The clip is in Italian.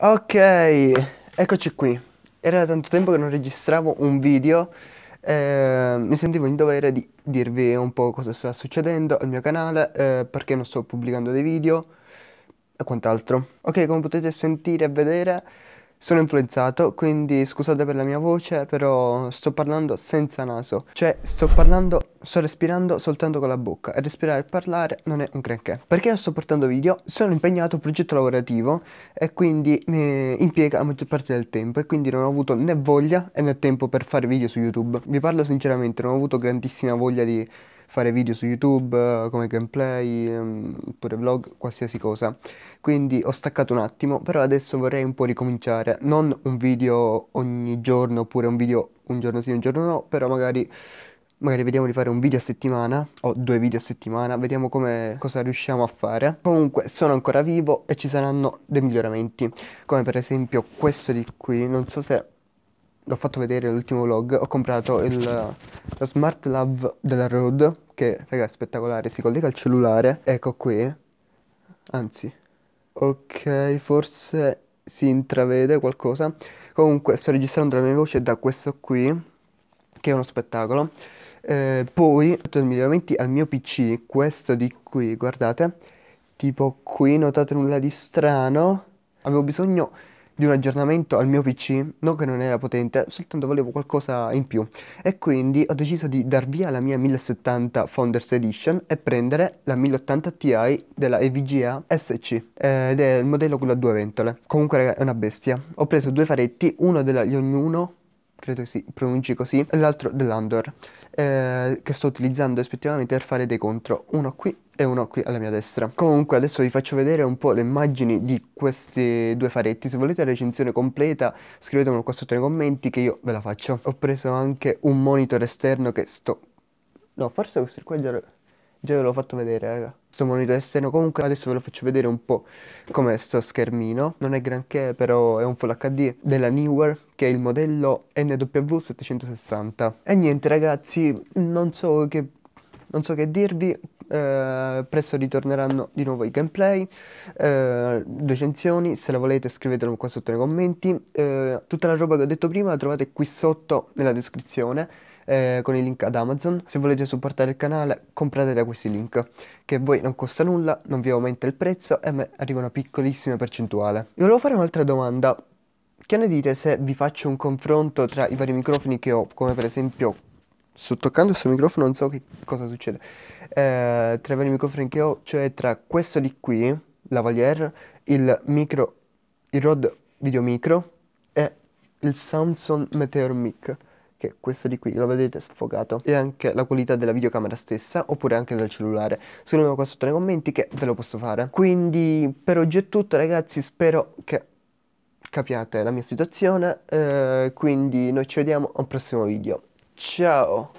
Ok, eccoci qui. Era tanto tempo che non registravo un video. Eh, mi sentivo in dovere di dirvi un po' cosa sta succedendo al mio canale, eh, perché non sto pubblicando dei video e quant'altro. Ok, come potete sentire e vedere, sono influenzato, quindi scusate per la mia voce, però sto parlando senza naso. Cioè, sto parlando sto respirando soltanto con la bocca e respirare e parlare non è un granché. Perché sto portando video? Sono impegnato a un progetto lavorativo e quindi mi impiega la maggior parte del tempo e quindi non ho avuto né voglia né tempo per fare video su YouTube. Vi parlo sinceramente, non ho avuto grandissima voglia di fare video su YouTube eh, come gameplay, ehm, oppure vlog, qualsiasi cosa. Quindi ho staccato un attimo, però adesso vorrei un po' ricominciare, non un video ogni giorno oppure un video un giorno sì, un giorno no, però magari magari vediamo di fare un video a settimana o due video a settimana, vediamo come, cosa riusciamo a fare. Comunque sono ancora vivo e ci saranno dei miglioramenti, come per esempio questo di qui, non so se l'ho fatto vedere nell'ultimo vlog, ho comprato il, lo Smart Love della Rode, che raga è spettacolare, si collega al cellulare, ecco qui, anzi, ok, forse si intravede qualcosa. Comunque sto registrando la mia voce da questo qui, che è uno spettacolo. Eh, poi ho miglioramenti al mio PC, questo di qui, guardate, tipo qui, notate nulla di strano. Avevo bisogno di un aggiornamento al mio PC, non che non era potente, soltanto volevo qualcosa in più. E quindi ho deciso di dar via la mia 1070 Founders Edition e prendere la 1080 Ti della EVGA SC, eh, ed è il modello con le due ventole. Comunque è una bestia. Ho preso due faretti, uno della di ognuno credo che si pronunci così, e l'altro dell'Andor, eh, che sto utilizzando rispettivamente per fare dei contro, uno qui e uno qui alla mia destra. Comunque adesso vi faccio vedere un po' le immagini di questi due faretti, se volete la recensione completa scrivetemelo qua sotto nei commenti che io ve la faccio. Ho preso anche un monitor esterno che sto... No, forse questo è quello... Già ve l'ho fatto vedere, raga. Sto monitor esterno, comunque adesso ve lo faccio vedere un po' com'è sto schermino. Non è granché, però è un Full HD della Newer, che è il modello NW760. E niente, ragazzi, non so che non so che dirvi, eh, presto ritorneranno di nuovo i gameplay, eh, recensioni, se la volete scrivetelo qua sotto nei commenti, eh, tutta la roba che ho detto prima la trovate qui sotto nella descrizione eh, con il link ad Amazon, se volete supportare il canale comprate da questi link che a voi non costa nulla, non vi aumenta il prezzo e a me arriva una piccolissima percentuale. Vi volevo fare un'altra domanda, che ne dite se vi faccio un confronto tra i vari microfoni che ho, come per esempio Sto toccando il suo microfono, non so che cosa succede. Eh, tra i vari microfoni che ho, cioè tra questo di qui, lavalier, il micro, il Rod Video Micro e il Samsung Meteor Mic, che è questo di qui, lo vedete sfogato, e anche la qualità della videocamera stessa, oppure anche del cellulare. Scrivetelo qua sotto nei commenti che ve lo posso fare. Quindi per oggi è tutto ragazzi, spero che capiate la mia situazione, eh, quindi noi ci vediamo al prossimo video. Joe.